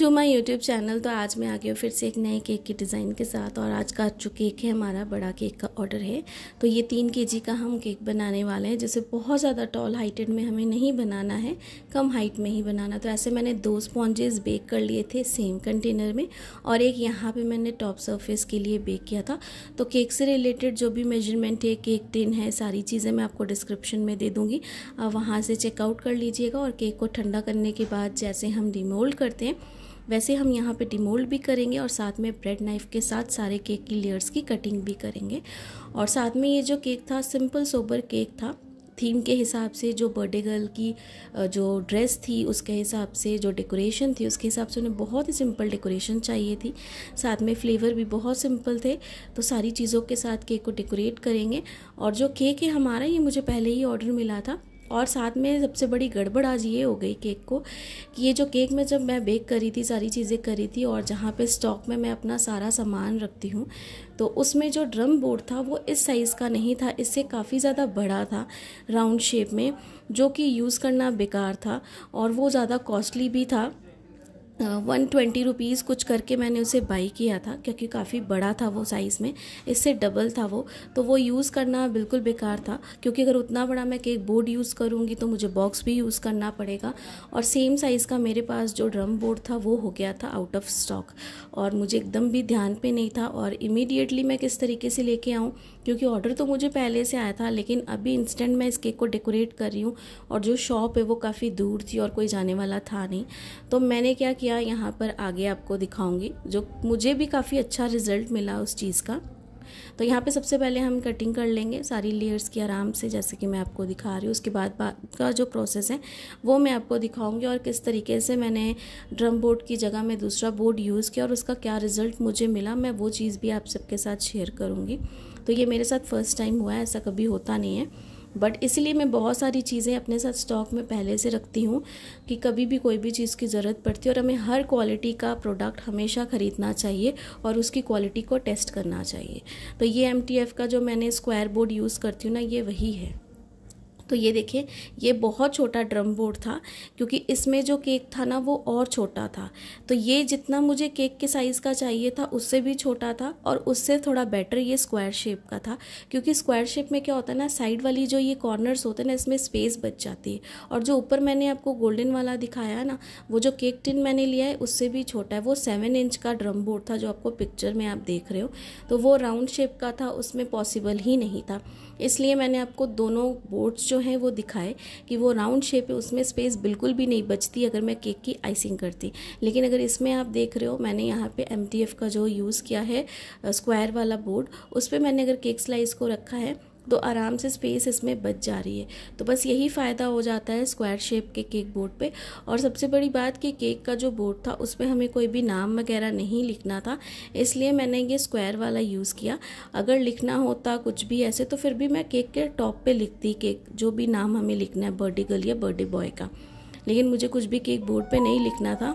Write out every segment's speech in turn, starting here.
to my YouTube channel तो आज मैं आ गई हूँ फिर से एक नए केक के डिज़ाइन के साथ और आज का जो केक है हमारा बड़ा केक का ऑर्डर है तो ये तीन के जी का हम केक बनाने वाले हैं जैसे बहुत ज़्यादा टॉल हाइटेड में हमें नहीं बनाना है कम हाइट में ही बनाना तो ऐसे मैंने दो स्पॉन्जेस बेक कर लिए थे सेम कंटेनर में और एक यहाँ पर मैंने टॉप सर्फेस के लिए बेक किया था तो केक से रिलेटेड जो भी मेजरमेंट है केक टिन है सारी चीज़ें मैं आपको डिस्क्रिप्शन में दे दूँगी आप वहाँ से चेकआउट कर लीजिएगा और केक को ठंडा करने के बाद जैसे हम डिमोल्ड करते हैं वैसे हम यहाँ पे डिमोल्ड भी करेंगे और साथ में ब्रेड नाइफ के साथ सारे केक की लेयर्स की कटिंग भी करेंगे और साथ में ये जो केक था सिंपल सोबर केक था थीम के हिसाब से जो बर्थडे गर्ल की जो ड्रेस थी उसके हिसाब से जो डेकोरेशन थी उसके हिसाब से उन्हें बहुत ही सिंपल डेकोरेशन चाहिए थी साथ में फ्लेवर भी बहुत सिंपल थे तो सारी चीज़ों के साथ केक को डेकोरेट करेंगे और जो केक है हमारा ये मुझे पहले ही ऑर्डर मिला था और साथ में सबसे बड़ी गड़बड़ आज ये हो गई केक को कि ये जो केक में जब मैं बेक करी थी सारी चीज़ें करी थी और जहाँ पे स्टॉक में मैं अपना सारा सामान रखती हूँ तो उसमें जो ड्रम बोर्ड था वो इस साइज़ का नहीं था इससे काफ़ी ज़्यादा बड़ा था राउंड शेप में जो कि यूज़ करना बेकार था और वो ज़्यादा कॉस्टली भी था वन ट्वेंटी रुपीज़ कुछ करके मैंने उसे बाई किया था क्योंकि काफ़ी बड़ा था वो साइज़ में इससे डबल था वो तो वो यूज़ करना बिल्कुल बेकार था क्योंकि अगर उतना बड़ा मैं केक बोर्ड यूज़ करूँगी तो मुझे बॉक्स भी यूज़ करना पड़ेगा और सेम साइज़ का मेरे पास जो ड्रम बोर्ड था वो हो गया था आउट ऑफ स्टॉक और मुझे एकदम भी ध्यान पे नहीं था और इमीडिएटली मैं किस तरीके से लेके आऊँ क्योंकि ऑर्डर तो मुझे पहले से आया था लेकिन अभी इंस्टेंट मैं इस केक को डेकोरेट कर रही हूँ और जो शॉप है वो काफ़ी दूर थी और कोई जाने वाला था नहीं तो मैंने क्या किया क्या यहाँ पर आगे आपको दिखाऊंगी जो मुझे भी काफ़ी अच्छा रिजल्ट मिला उस चीज़ का तो यहाँ पे सबसे पहले हम कटिंग कर लेंगे सारी लेयर्स की आराम से जैसे कि मैं आपको दिखा रही हूँ उसके बाद का जो प्रोसेस है वो मैं आपको दिखाऊंगी और किस तरीके से मैंने ड्रम बोर्ड की जगह में दूसरा बोर्ड यूज़ किया और उसका क्या रिज़ल्ट मुझे मिला मैं वो चीज़ भी आप सबके साथ शेयर करूँगी तो ये मेरे साथ फ़र्स्ट टाइम हुआ है ऐसा कभी होता नहीं है बट इसलिए मैं बहुत सारी चीज़ें अपने साथ स्टॉक में पहले से रखती हूँ कि कभी भी कोई भी चीज़ की ज़रूरत पड़ती है और हमें हर क्वालिटी का प्रोडक्ट हमेशा ख़रीदना चाहिए और उसकी क्वालिटी को टेस्ट करना चाहिए तो ये एम का जो मैंने स्क्वायर बोर्ड यूज़ करती हूँ ना ये वही है तो ये देखिए ये बहुत छोटा ड्रम बोर्ड था क्योंकि इसमें जो केक था ना वो और छोटा था तो ये जितना मुझे केक के साइज़ का चाहिए था उससे भी छोटा था और उससे थोड़ा बेटर ये स्क्वायर शेप का था क्योंकि स्क्वायर शेप में क्या होता है ना साइड वाली जो ये कॉर्नर्स होते हैं ना इसमें स्पेस बच जाती है और जो ऊपर मैंने आपको गोल्डन वाला दिखाया है ना वो जो केक टिन मैंने लिया है उससे भी छोटा है वो सेवन इंच का ड्रम बोर्ड था जो आपको पिक्चर में आप देख रहे हो तो वो राउंड शेप का था उसमें पॉसिबल ही नहीं था इसलिए मैंने आपको दोनों बोर्ड्स जो हैं वो दिखाए कि वो राउंड शेप है उसमें स्पेस बिल्कुल भी नहीं बचती अगर मैं केक की आइसिंग करती लेकिन अगर इसमें आप देख रहे हो मैंने यहाँ पे एम का जो यूज़ किया है स्क्वायर वाला बोर्ड उस पर मैंने अगर केक स्लाइस को रखा है तो आराम से स्पेस इसमें बच जा रही है तो बस यही फ़ायदा हो जाता है स्क्वायर शेप के केक बोर्ड पे और सबसे बड़ी बात कि केक का जो बोर्ड था उस पर हमें कोई भी नाम वगैरह नहीं लिखना था इसलिए मैंने ये स्क्वायर वाला यूज़ किया अगर लिखना होता कुछ भी ऐसे तो फिर भी मैं केक के टॉप पर लिखती केक जो भी नाम हमें लिखना है बर्थडे गर्ल या बर्थडे बॉय का लेकिन मुझे कुछ भी केक बोर्ड पर नहीं लिखना था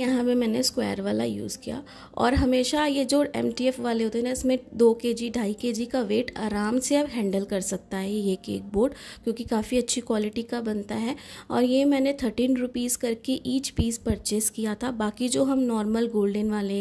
यहाँ पे मैंने स्क्वायर वाला यूज़ किया और हमेशा ये जो एम वाले होते हैं ना इसमें दो के जी ढाई के जी का वेट आराम से अब हैंडल कर सकता है ये केक बोर्ड क्योंकि काफ़ी अच्छी क्वालिटी का बनता है और ये मैंने थर्टीन रुपीज़ करके ईच पीस परचेस किया था बाकी जो हम नॉर्मल गोल्डन वाले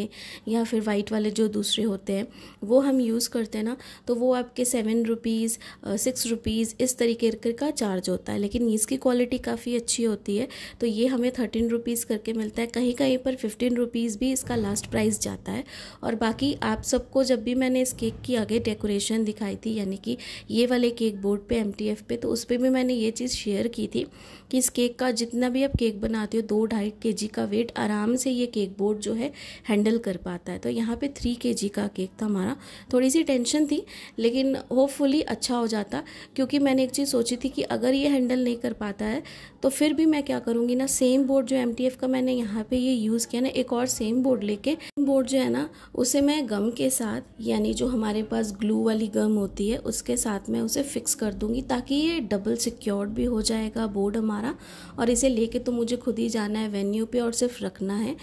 या फिर वाइट वाले जो दूसरे होते हैं वो हम यूज़ करते हैं ना तो वो आपके सेवन रुपीज़ सिक्स रुपीज़ इस तरीके का चार्ज होता है लेकिन इसकी क्वालिटी काफ़ी अच्छी होती है तो ये हमें थर्टीन रुपीज़ करके मिलता है कहीं कहीं यहीं पर फिफ्टीन रुपीज़ भी इसका लास्ट प्राइस जाता है और बाकी आप सबको जब भी मैंने इस केक की आगे डेकोरेशन दिखाई थी यानी कि ये वाले केक बोर्ड पे एम पे तो उस पर भी मैंने ये चीज़ शेयर की थी कि इस केक का जितना भी आप केक बनाते हो दो ढाई के का वेट आराम से ये केक बोर्ड जो है हैंडल कर पाता है तो यहाँ पर थ्री के का केक था हमारा थोड़ी सी टेंशन थी लेकिन होपफुली अच्छा हो जाता क्योंकि मैंने एक चीज़ सोची थी कि अगर ये हैंडल नहीं कर पाता है तो फिर भी मैं क्या करूँगी ना सेम बोर्ड जो एम का मैंने यहाँ पर ये लिए यूज़ किया ना एक और सेम बोर्ड लेके बोर्ड जो है ना उसे मैं गम के साथ यानी जो हमारे पास ग्लू वाली गम होती है उसके साथ मैं उसे फिक्स कर दूंगी ताकि ये डबल सिक्योर्ड भी हो जाएगा बोर्ड हमारा और इसे लेके तो मुझे खुद ही जाना है वेन्यू पे और सिर्फ रखना है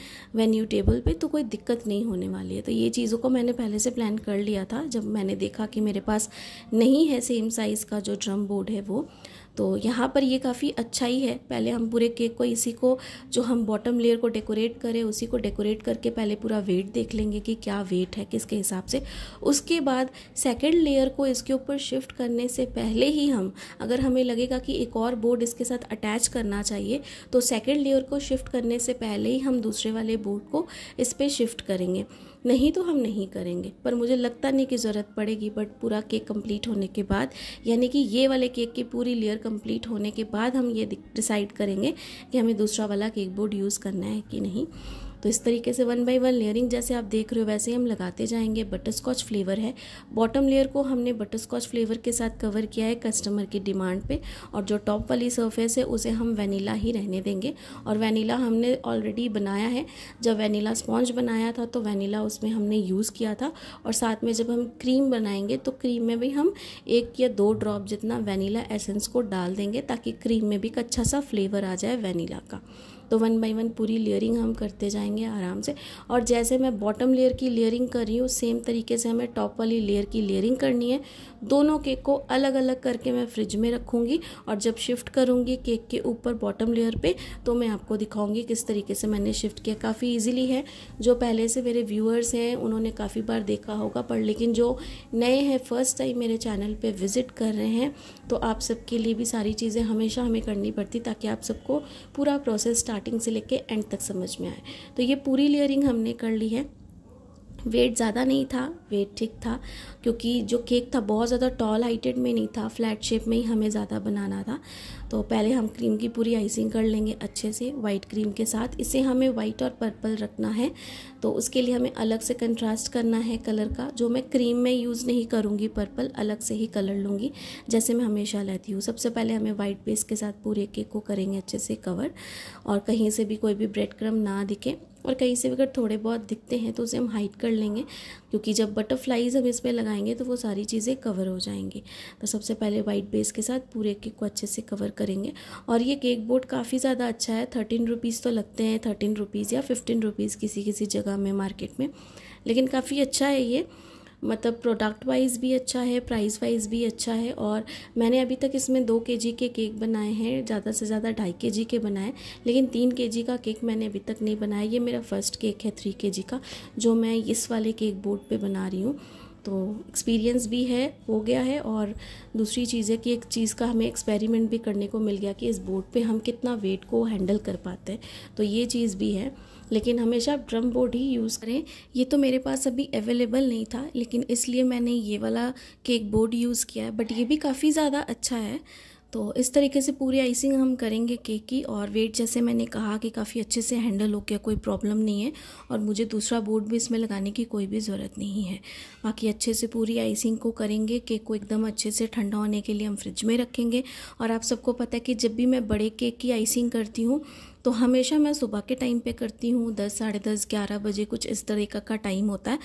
वेन्यू टेबल पे तो कोई दिक्कत नहीं होने वाली है तो ये चीज़ों को मैंने पहले से प्लान कर लिया था जब मैंने देखा कि मेरे पास नहीं है सेम साइज़ का जो ड्रम बोर्ड है वो तो यहाँ पर ये काफ़ी अच्छा ही है पहले हम पूरे केक को इसी को जो हम बॉटम लेयर को डेकोरेट करें उसी को डेकोरेट करके पहले पूरा वेट देख लेंगे कि क्या वेट है किसके हिसाब से उसके बाद सेकेंड लेयर को इसके ऊपर शिफ्ट करने से पहले ही हम अगर हमें लगेगा कि एक और बोर्ड इसके साथ अटैच करना चाहिए तो सेकेंड लेयर को शिफ्ट करने से पहले ही हम दूसरे वाले बोर्ड को इस पर शिफ्ट करेंगे नहीं तो हम नहीं करेंगे पर मुझे लगता नहीं कि ज़रूरत पड़ेगी बट पूरा केक कंप्लीट होने के बाद यानी कि ये वाले केक की पूरी लेयर कंप्लीट होने के बाद हम ये डिसाइड करेंगे कि हमें दूसरा वाला केक बोर्ड यूज़ करना है कि नहीं तो इस तरीके से वन बाई वन लेयरिंग जैसे आप देख रहे हो वैसे ही हम लगाते जाएंगे बटर स्कॉच फ्लेवर है बॉटम लेयर को हमने बटर स्कॉच फ्लेवर के साथ कवर किया है कस्टमर की डिमांड पे और जो टॉप वाली सरफेस है उसे हम वनीला ही रहने देंगे और वनीला हमने ऑलरेडी बनाया है जब वनीला स्पॉन्ज बनाया था तो वनीला उसमें हमने यूज़ किया था और साथ में जब हम क्रीम बनाएंगे तो क्रीम में भी हम एक या दो ड्रॉप जितना वनीला एसेंस को डाल देंगे ताकि क्रीम में भी एक अच्छा सा फ्लेवर आ जाए वनीला का तो वन बाई वन पूरी लेयरिंग हम करते जाएंगे आराम से और जैसे मैं बॉटम लेयर की लेयरिंग कर रही हूँ सेम तरीके से हमें टॉप वाली लेयर की लेयरिंग करनी है दोनों केक को अलग अलग करके मैं फ्रिज में रखूँगी और जब शिफ्ट करूँगी केक के ऊपर बॉटम लेयर पर तो मैं आपको दिखाऊँगी किस तरीके से मैंने शिफ्ट किया काफ़ी ईजिली है जो पहले से मेरे व्यूअर्स हैं उन्होंने काफ़ी बार देखा होगा पर लेकिन जो नए हैं फर्स्ट टाइम मेरे चैनल पर विज़िट कर रहे हैं तो आप सबके लिए भी सारी चीज़ें हमेशा हमें करनी पड़ती ताकि आप सबको पूरा प्रोसेस स्टार्ट स्टार्टिंग से लेके एंड तक समझ में आए तो ये पूरी लेयरिंग हमने कर ली है वेट ज़्यादा नहीं था वेट ठीक था क्योंकि जो केक था बहुत ज़्यादा टॉल हाइटेड में नहीं था फ्लैट शेप में ही हमें ज़्यादा बनाना था तो पहले हम क्रीम की पूरी आइसिंग कर लेंगे अच्छे से वाइट क्रीम के साथ इसे हमें वाइट और पर्पल रखना है तो उसके लिए हमें अलग से कंट्रास्ट करना है कलर का जो मैं क्रीम में यूज़ नहीं करूँगी पर्पल अलग से ही कलर लूँगी जैसे मैं हमेशा लेती हूँ सबसे पहले हमें वाइट बेस के साथ पूरे केक को करेंगे अच्छे से कवर और कहीं से भी कोई भी ब्रेड क्रम ना दिखे और कहीं से भी अगर थोड़े बहुत दिखते हैं तो उसे हम हाइड कर लेंगे क्योंकि जब बटरफ्लाइज हम इस पर लगाएंगे तो वो सारी चीज़ें कवर हो जाएंगी तो सबसे पहले वाइट बेस के साथ पूरे केक को अच्छे से कवर करेंगे और ये केक बोर्ड काफ़ी ज़्यादा अच्छा है थर्टीन रुपीज़ तो लगते हैं थर्टीन रुपीज़ या फिफ्टीन रुपीज़ किसी किसी जगह में मार्केट में लेकिन काफ़ी अच्छा है ये मतलब प्रोडक्ट वाइज भी अच्छा है प्राइस वाइज भी अच्छा है और मैंने अभी तक इसमें दो के जी के केक बनाए हैं ज़्यादा से ज़्यादा ढाई के जी के बनाए लेकिन तीन के जी का केक मैंने अभी तक नहीं बनाया ये मेरा फर्स्ट केक है थ्री के जी का जो मैं इस वाले केक बोर्ड पर बना रही हूँ तो एक्सपीरियंस भी है हो गया है और दूसरी चीज़ है कि एक चीज़ का हमें एक्सपेरिमेंट भी करने को मिल गया कि इस बोर्ड पे हम कितना वेट को हैंडल कर पाते हैं तो ये चीज़ भी है लेकिन हमेशा आप ड्रम बोर्ड ही यूज़ करें ये तो मेरे पास अभी अवेलेबल नहीं था लेकिन इसलिए मैंने ये वाला केक बोर्ड यूज़ किया है बट ये भी काफ़ी ज़्यादा अच्छा है तो इस तरीके से पूरी आइसिंग हम करेंगे केक की और वेट जैसे मैंने कहा कि काफ़ी अच्छे से हैंडल हो गया कोई प्रॉब्लम नहीं है और मुझे दूसरा बोर्ड भी इसमें लगाने की कोई भी ज़रूरत नहीं है बाकी अच्छे से पूरी आइसिंग को करेंगे केक को एकदम अच्छे से ठंडा होने के लिए हम फ्रिज में रखेंगे और आप सबको पता है कि जब भी मैं बड़े केक की आइसिंग करती हूँ तो हमेशा मैं सुबह के टाइम पे करती हूँ दस साढ़े दस ग्यारह बजे कुछ इस तरीका का टाइम होता है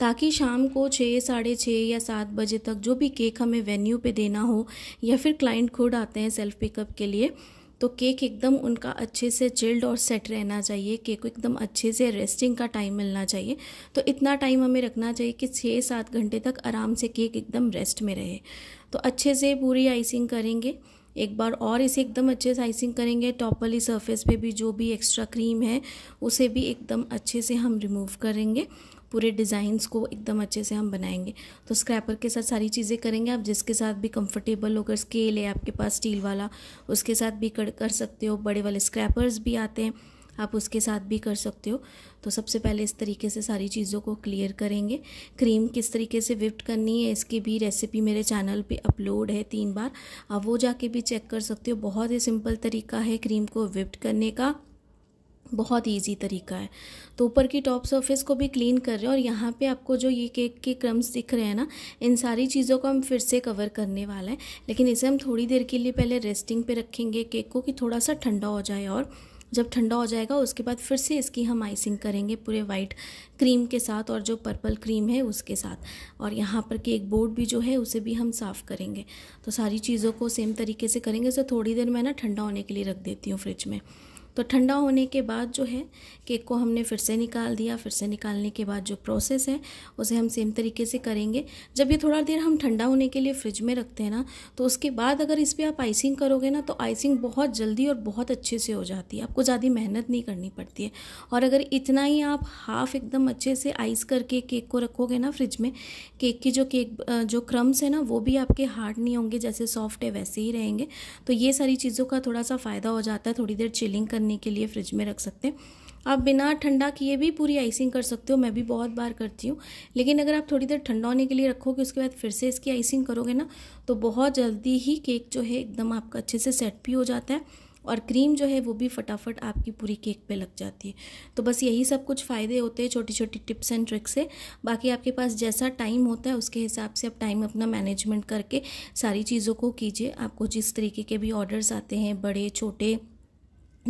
ताकि शाम को छः साढ़े छः या सात बजे तक जो भी केक हमें वेन्यू पे देना हो या फिर क्लाइंट खुद आते हैं सेल्फ पिकअप के लिए तो केक एकदम उनका अच्छे से चिल्ड और सेट रहना चाहिए केक को एकदम अच्छे से रेस्टिंग का टाइम मिलना चाहिए तो इतना टाइम हमें रखना चाहिए कि छः सात घंटे तक आराम से केक एकदम रेस्ट में रहे तो अच्छे से पूरी आइसिंग करेंगे एक बार और इसे एकदम अच्छे से आइसिंग करेंगे टॉप वाली सरफेस पे भी जो भी एक्स्ट्रा क्रीम है उसे भी एकदम अच्छे से हम रिमूव करेंगे पूरे डिज़ाइंस को एकदम अच्छे से हम बनाएंगे तो स्क्रैपर के साथ सारी चीज़ें करेंगे आप जिसके साथ भी कंफर्टेबल होकर स्केल है आपके पास स्टील वाला उसके साथ भी कर, कर सकते हो बड़े वाले स्क्रैपर्स भी आते हैं आप उसके साथ भी कर सकते हो तो सबसे पहले इस तरीके से सारी चीज़ों को क्लियर करेंगे क्रीम किस तरीके से विफ्ट करनी है इसकी भी रेसिपी मेरे चैनल पे अपलोड है तीन बार आप वो जाके भी चेक कर सकते हो बहुत ही सिंपल तरीका है क्रीम को विफ्ट करने का बहुत इजी तरीका है तो ऊपर की टॉप सरफेस को भी क्लीन कर रहे हैं और यहाँ पे आपको जो ये केक के क्रम्स दिख रहे हैं ना इन सारी चीज़ों को हम फिर से कवर करने वाला है लेकिन इसे हम थोड़ी देर के लिए पहले रेस्टिंग पे रखेंगे केक को कि थोड़ा सा ठंडा हो जाए और जब ठंडा हो जाएगा उसके बाद फिर से इसकी हम आइसिंग करेंगे पूरे वाइट क्रीम के साथ और जो पर्पल क्रीम है उसके साथ और यहाँ पर केक बोर्ड भी जो है उसे भी हम साफ़ करेंगे तो सारी चीज़ों को सेम तरीके से करेंगे उसे थोड़ी देर मैं ना ठंडा होने के लिए रख देती हूँ फ्रिज में तो ठंडा होने के बाद जो है केक को हमने फिर से निकाल दिया फिर से निकालने के बाद जो प्रोसेस है उसे हम सेम तरीके से करेंगे जब ये थोड़ा देर हम ठंडा होने के लिए फ्रिज में रखते हैं ना तो उसके बाद अगर इस पर आप आइसिंग करोगे ना तो आइसिंग बहुत जल्दी और बहुत अच्छे से हो जाती है आपको ज़्यादा मेहनत नहीं करनी पड़ती है और अगर इतना ही आप हाफ एकदम अच्छे से आइस करके केक को रखोगे ना फ्रिज में केक की जो केक जो क्रम्स है ना वो भी आपके हार्ड नहीं होंगे जैसे सॉफ्ट है वैसे ही रहेंगे तो ये सारी चीज़ों का थोड़ा सा फ़ायदा हो जाता है थोड़ी देर चिलिंग करने करने के लिए फ्रिज में रख सकते हैं आप बिना ठंडा किए भी पूरी आइसिंग कर सकते हो मैं भी बहुत बार करती हूँ लेकिन अगर आप थोड़ी देर ठंडा होने के लिए रखोगे उसके बाद फिर से इसकी आइसिंग करोगे ना तो बहुत जल्दी ही केक जो है एकदम आपका अच्छे से सेट भी हो जाता है और क्रीम जो है वो भी फटाफट आपकी पूरी केक पे लग जाती है तो बस यही सब कुछ फ़ायदे होते हैं छोटी छोटी टिप्स एंड ट्रिक्स से बाकी आपके पास जैसा टाइम होता है उसके हिसाब से आप टाइम अपना मैनेजमेंट करके सारी चीज़ों को कीजिए आपको जिस तरीके के भी ऑर्डर्स आते हैं बड़े छोटे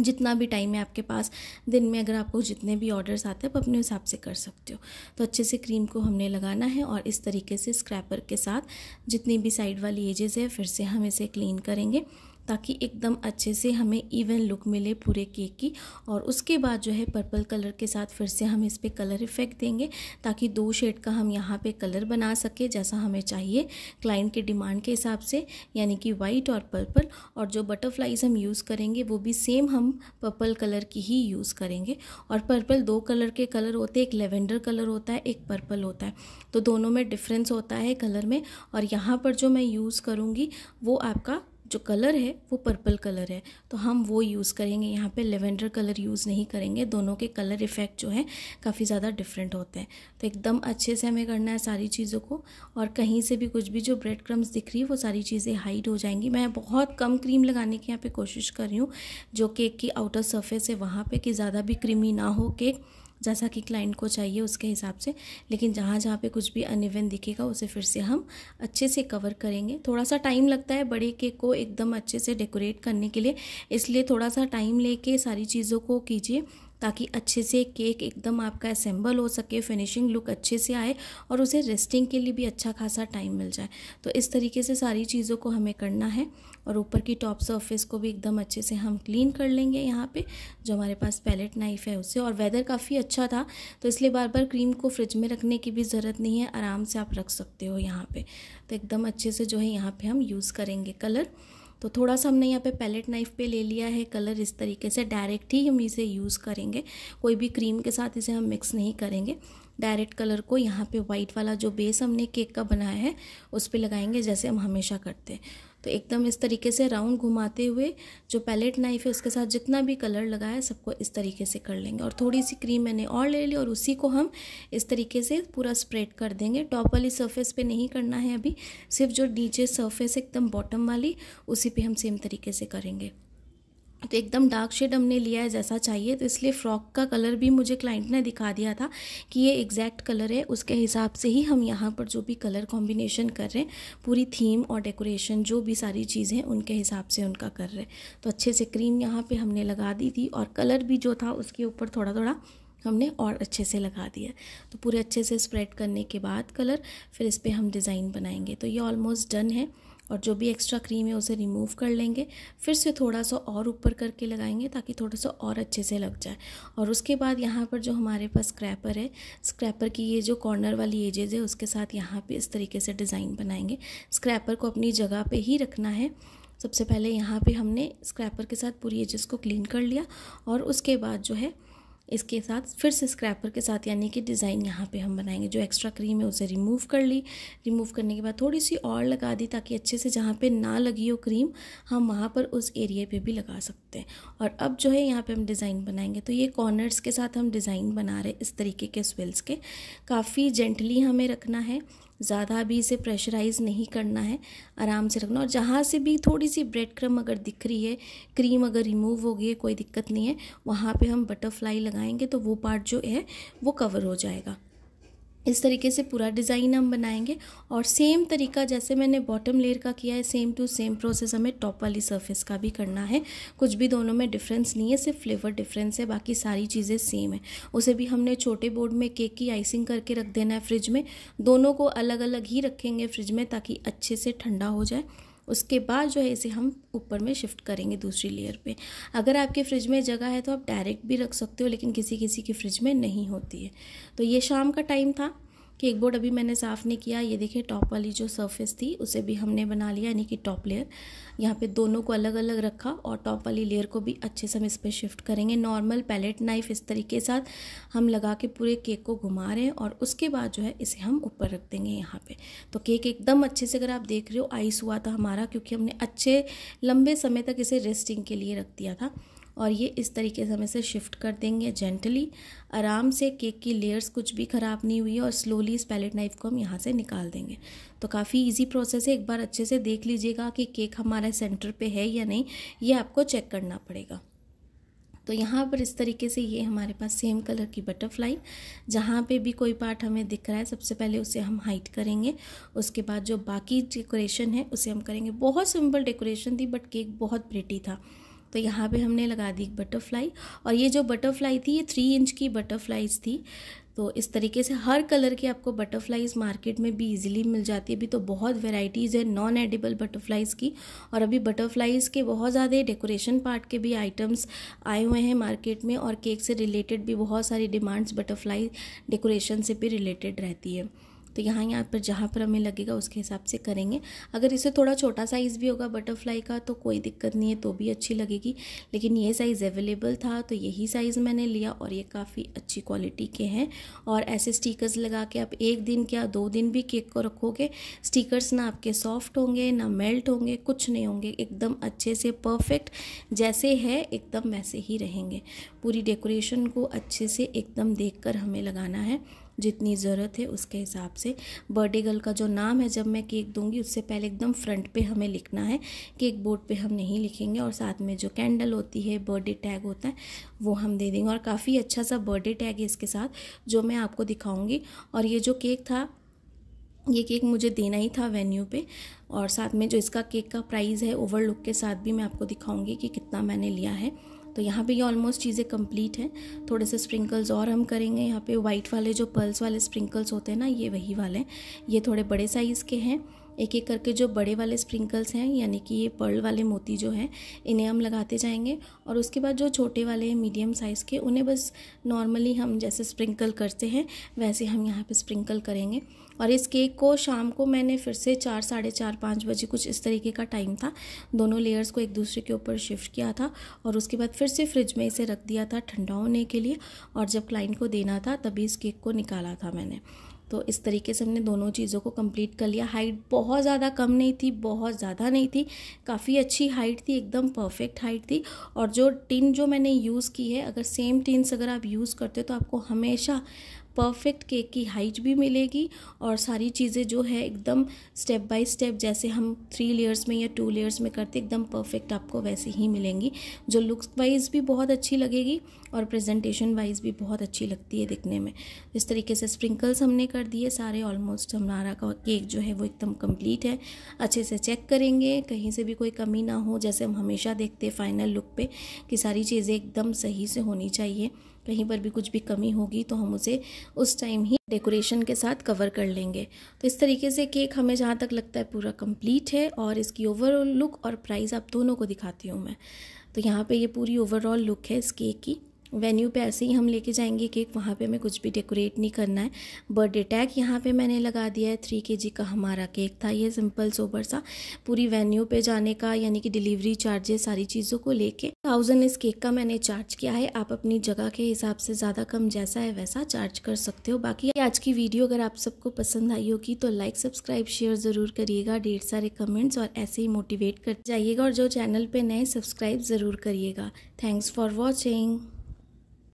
जितना भी टाइम है आपके पास दिन में अगर आपको जितने भी ऑर्डर्स आते हैं आप अपने हिसाब से कर सकते हो तो अच्छे से क्रीम को हमने लगाना है और इस तरीके से स्क्रैपर के साथ जितनी भी साइड वाली एजेस है फिर से हम इसे क्लीन करेंगे ताकि एकदम अच्छे से हमें इवन लुक मिले पूरे केक की और उसके बाद जो है पर्पल कलर के साथ फिर से हम इस पर कलर इफेक्ट देंगे ताकि दो शेड का हम यहाँ पे कलर बना सके जैसा हमें चाहिए क्लाइंट के डिमांड के हिसाब से यानी कि वाइट और पर्पल और जो बटरफ्लाइज हम यूज़ करेंगे वो भी सेम हम पर्पल कलर की ही यूज़ करेंगे और पर्पल दो कलर के कलर होते हैं एक लेवेंडर कलर होता है एक पर्पल होता है तो दोनों में डिफरेंस होता है कलर में और यहाँ पर जो मैं यूज़ करूँगी वो आपका जो कलर है वो पर्पल कलर है तो हम वो यूज़ करेंगे यहाँ पे लेवेंडर कलर यूज़ नहीं करेंगे दोनों के कलर इफ़ेक्ट जो है काफ़ी ज़्यादा डिफरेंट होते हैं तो एकदम अच्छे से हमें करना है सारी चीज़ों को और कहीं से भी कुछ भी जो ब्रेड क्रम्स दिख रही है वो सारी चीज़ें हाइड हो जाएंगी मैं बहुत कम क्रीम लगाने की यहाँ पर कोशिश कर रही हूँ जो केक की आउटर सर्फेस है वहाँ पर कि ज़्यादा भी क्रीमी ना हो केक जैसा कि क्लाइंट को चाहिए उसके हिसाब से लेकिन जहाँ जहाँ पे कुछ भी अनइवन दिखेगा उसे फिर से हम अच्छे से कवर करेंगे थोड़ा सा टाइम लगता है बड़े केक को एकदम अच्छे से डेकोरेट करने के लिए इसलिए थोड़ा सा टाइम लेके सारी चीज़ों को कीजिए ताकि अच्छे से केक एकदम आपका असेंबल हो सके फिनिशिंग लुक अच्छे से आए और उसे रेस्टिंग के लिए भी अच्छा खासा टाइम मिल जाए तो इस तरीके से सारी चीज़ों को हमें करना है और ऊपर की टॉप सरफेस को भी एकदम अच्छे से हम क्लीन कर लेंगे यहाँ पे जो हमारे पास पैलेट नाइफ है उससे और वेदर काफ़ी अच्छा था तो इसलिए बार बार क्रीम को फ्रिज में रखने की भी ज़रूरत नहीं है आराम से आप रख सकते हो यहाँ पे तो एकदम अच्छे से जो है यहाँ पे हम यूज़ करेंगे कलर तो थोड़ा सा हमने यहाँ पे पैलेट नाइफ पे ले लिया है कलर इस तरीके से डायरेक्ट ही हम इसे यूज़ करेंगे कोई भी क्रीम के साथ इसे हम मिक्स नहीं करेंगे डायरेक्ट कलर को यहाँ पे वाइट वाला जो बेस हमने केक का बनाया है उस पर लगाएंगे जैसे हम हमेशा करते हैं तो एकदम इस तरीके से राउंड घुमाते हुए जो पैलेट नाइफ है उसके साथ जितना भी कलर लगाया सबको इस तरीके से कर लेंगे और थोड़ी सी क्रीम मैंने और ले ली और उसी को हम इस तरीके से पूरा स्प्रेड कर देंगे टॉप वाली सर्फेस पे नहीं करना है अभी सिर्फ जो नीचे सर्फेस एकदम बॉटम वाली उसी पे हम सेम तरीके से करेंगे तो एकदम डार्क शेड हमने लिया है जैसा चाहिए तो इसलिए फ्रॉक का कलर भी मुझे क्लाइंट ने दिखा दिया था कि ये एग्जैक्ट कलर है उसके हिसाब से ही हम यहाँ पर जो भी कलर कॉम्बिनेशन कर रहे हैं पूरी थीम और डेकोरेशन जो भी सारी चीज़ें उनके हिसाब से उनका कर रहे हैं तो अच्छे से क्रीम यहाँ पर हमने लगा दी थी और कलर भी जो था उसके ऊपर थोड़ा थोड़ा हमने और अच्छे से लगा दिया तो पूरे अच्छे से स्प्रेड करने के बाद कलर फिर इस पर हम डिज़ाइन बनाएंगे तो ये ऑलमोस्ट डन है और जो भी एक्स्ट्रा क्रीम है उसे रिमूव कर लेंगे फिर से थोड़ा सा और ऊपर करके लगाएंगे ताकि थोड़ा सा और अच्छे से लग जाए और उसके बाद यहाँ पर जो हमारे पास स्क्रैपर है स्क्रैपर की ये जो कॉर्नर वाली एजेज है उसके साथ यहाँ पर इस तरीके से डिज़ाइन बनाएंगे स्क्रैपर को अपनी जगह पर ही रखना है सबसे पहले यहाँ पे हमने स्क्रैपर के साथ पूरी एजेस को क्लीन कर लिया और उसके बाद जो है इसके साथ फिर से स्क्रैपर के साथ यानी कि डिज़ाइन यहाँ पे हम बनाएंगे जो एक्स्ट्रा क्रीम है उसे रिमूव कर ली रिमूव करने के बाद थोड़ी सी और लगा दी ताकि अच्छे से जहाँ पे ना लगी हो क्रीम हम वहाँ पर उस एरिया पे भी लगा सकते हैं और अब जो है यहाँ पे हम डिज़ाइन बनाएंगे तो ये कॉर्नर्स के साथ हम डिज़ाइन बना रहे इस तरीके के स्वेल्स के काफ़ी जेंटली हमें रखना है ज़्यादा भी इसे प्रेशराइज़ नहीं करना है आराम से रखना और जहाँ से भी थोड़ी सी ब्रेड क्रम अगर दिख रही है क्रीम अगर रिमूव हो गई है कोई दिक्कत नहीं है वहाँ पे हम बटरफ्लाई लगाएंगे तो वो पार्ट जो है वो कवर हो जाएगा इस तरीके से पूरा डिज़ाइन हम बनाएंगे और सेम तरीका जैसे मैंने बॉटम लेयर का किया है सेम टू सेम प्रोसेस हमें टॉप वाली सरफेस का भी करना है कुछ भी दोनों में डिफरेंस नहीं है सिर्फ फ्लेवर डिफरेंस है बाकी सारी चीज़ें सेम है उसे भी हमने छोटे बोर्ड में केक की आइसिंग करके रख देना है फ्रिज में दोनों को अलग अलग ही रखेंगे फ्रिज में ताकि अच्छे से ठंडा हो जाए उसके बाद जो है इसे हम ऊपर में शिफ्ट करेंगे दूसरी लेयर पे अगर आपके फ्रिज में जगह है तो आप डायरेक्ट भी रख सकते हो लेकिन किसी किसी की फ्रिज में नहीं होती है तो ये शाम का टाइम था केक बोर्ड अभी मैंने साफ़ नहीं किया ये देखिए टॉप वाली जो सरफेस थी उसे भी हमने बना लिया यानी कि टॉप लेयर यहाँ पे दोनों को अलग अलग रखा और टॉप वाली लेयर को भी अच्छे से हम इस पर शिफ्ट करेंगे नॉर्मल पैलेट नाइफ इस तरीके के साथ हम लगा के पूरे केक को घुमा रहे हैं और उसके बाद जो है इसे हम ऊपर रख देंगे यहाँ पर तो केक एकदम अच्छे से अगर आप देख रहे हो आइस हुआ था हमारा क्योंकि हमने अच्छे लंबे समय तक इसे रेस्टिंग के लिए रख दिया था और ये इस तरीके से हम इसे शिफ्ट कर देंगे जेंटली आराम से केक की लेयर्स कुछ भी ख़राब नहीं हुई है और स्लोली इस पैलेट नाइफ़ को हम यहाँ से निकाल देंगे तो काफ़ी इजी प्रोसेस है एक बार अच्छे से देख लीजिएगा कि केक हमारा सेंटर पे है या नहीं ये आपको चेक करना पड़ेगा तो यहाँ पर इस तरीके से ये हमारे पास सेम कलर की बटरफ्लाई जहाँ पे भी कोई पार्ट हमें दिख रहा है सबसे पहले उसे हम हाइट करेंगे उसके बाद जो बाकी डेकोरेशन है उसे हम करेंगे बहुत सिंपल डेकोरेशन थी बट केक बहुत प्रिटी था तो यहाँ पे हमने लगा दी बटरफ्लाई और ये जो बटरफ्लाई थी ये थ्री इंच की बटरफ्लाइज थी तो इस तरीके से हर कलर के आपको बटरफ्लाइज मार्केट में भी इजीली मिल जाती है अभी तो बहुत वेराइटीज़ है नॉन एडिबल बटरफ्लाइज़ की और अभी बटरफ्लाइज़ के बहुत ज़्यादा डेकोरेशन पार्ट के भी आइटम्स आए हुए हैं मार्केट में और केक से रिलेटेड भी बहुत सारी डिमांड्स बटरफ्लाई डेकोरेशन से भी रिलेटेड रहती है तो यहाँ यहाँ पर जहाँ पर हमें लगेगा उसके हिसाब से करेंगे अगर इसे थोड़ा छोटा साइज़ भी होगा बटरफ्लाई का तो कोई दिक्कत नहीं है तो भी अच्छी लगेगी लेकिन ये साइज़ अवेलेबल था तो यही साइज़ मैंने लिया और ये काफ़ी अच्छी क्वालिटी के हैं और ऐसे स्टिकर्स लगा के आप एक दिन क्या दो दिन भी केक को रखोगे स्टिकर्स ना आपके सॉफ्ट होंगे ना मेल्ट होंगे कुछ नहीं होंगे एकदम अच्छे से परफेक्ट जैसे है एकदम वैसे ही रहेंगे पूरी डेकोरेशन को अच्छे से एकदम देखकर हमें लगाना है जितनी ज़रूरत है उसके हिसाब से बर्थडे गर्ल का जो नाम है जब मैं केक दूंगी उससे पहले एकदम फ्रंट पे हमें लिखना है केक बोर्ड पे हम नहीं लिखेंगे और साथ में जो कैंडल होती है बर्थडे टैग होता है वो हम दे देंगे और काफ़ी अच्छा सा बर्थडे टैग है इसके साथ जो मैं आपको दिखाऊँगी और ये जो केक था ये केक मुझे देना ही था वेन्यू पे और साथ में जो इसका केक का प्राइस है ओवरलुक के साथ भी मैं आपको दिखाऊंगी कि कितना मैंने लिया है तो यहाँ पे ये ऑलमोस्ट चीज़ें कंप्लीट हैं थोड़े से स्प्रिंकल्स और हम करेंगे यहाँ पे वाइट वाले जो पर्ल्स वाले स्प्रिंकल्स होते हैं ना ये वही वाले ये थोड़े बड़े साइज़ के हैं एक एक करके जो बड़े वाले स्प्रिंकल्स हैं यानी कि ये पर्ल वाले मोती जो हैं इन्हें हम लगाते जाएंगे और उसके बाद जो छोटे वाले मीडियम साइज़ के उन्हें बस नॉर्मली हम जैसे स्प्रिंकल करते हैं वैसे हम यहाँ पर स्प्रिंकल करेंगे और इस केक को शाम को मैंने फिर से चार साढ़े चार पाँच बजे कुछ इस तरीके का टाइम था दोनों लेयर्स को एक दूसरे के ऊपर शिफ्ट किया था और उसके बाद फिर से फ्रिज में इसे रख दिया था ठंडा होने के लिए और जब क्लाइंट को देना था तभी इस केक को निकाला था मैंने तो इस तरीके से हमने दोनों चीज़ों को कंप्लीट कर लिया हाइट बहुत ज़्यादा कम नहीं थी बहुत ज़्यादा नहीं थी काफ़ी अच्छी हाइट थी एकदम परफेक्ट हाइट थी और जो टिन जो मैंने यूज़ की है अगर सेम टिन्स अगर आप यूज़ करते हो तो आपको हमेशा परफेक्ट केक की हाइट भी मिलेगी और सारी चीज़ें जो है एकदम स्टेप बाय स्टेप जैसे हम थ्री लेयर्स में या टू लेयर्स में करते एकदम परफेक्ट आपको वैसे ही मिलेंगी जो लुक्स वाइज भी बहुत अच्छी लगेगी और प्रेजेंटेशन वाइज भी बहुत अच्छी लगती है दिखने में इस तरीके से स्प्रिंकल्स हमने कर दिए सारे ऑलमोस्ट हमारा केक जो है वो एकदम कम्प्लीट है अच्छे से चेक करेंगे कहीं से भी कोई कमी ना हो जैसे हम हमेशा देखते हैं फाइनल लुक पर कि सारी चीज़ें एकदम सही से होनी चाहिए कहीं पर भी कुछ भी कमी होगी तो हम उसे उस टाइम ही डेकोरेशन के साथ कवर कर लेंगे तो इस तरीके से केक हमें जहाँ तक लगता है पूरा कंप्लीट है और इसकी ओवरऑल लुक और प्राइस आप दोनों को दिखाती हूँ मैं तो यहाँ पे ये पूरी ओवरऑल लुक है इस केक की वेन्यू पे ऐसे ही हम लेके जाएंगे केक वहाँ पे हमें कुछ भी डेकोरेट नहीं करना है बर्थडे टैग यहाँ पे मैंने लगा दिया है थ्री के जी का हमारा केक था ये सिंपल सोबर सा पूरी वेन्यू पे जाने का यानी कि डिलीवरी चार्जेस सारी चीज़ों को लेके थाउजेंड इस केक का मैंने चार्ज किया है आप अपनी जगह के हिसाब से ज़्यादा कम जैसा है वैसा चार्ज कर सकते हो बाकी आज की वीडियो अगर आप सबको पसंद आई होगी तो लाइक सब्सक्राइब शेयर ज़रूर करिएगा ढेर सारे कमेंट्स और ऐसे ही मोटिवेट कर जाइएगा और जो चैनल पर नए सब्सक्राइब ज़रूर करिएगा थैंक्स फॉर वॉचिंग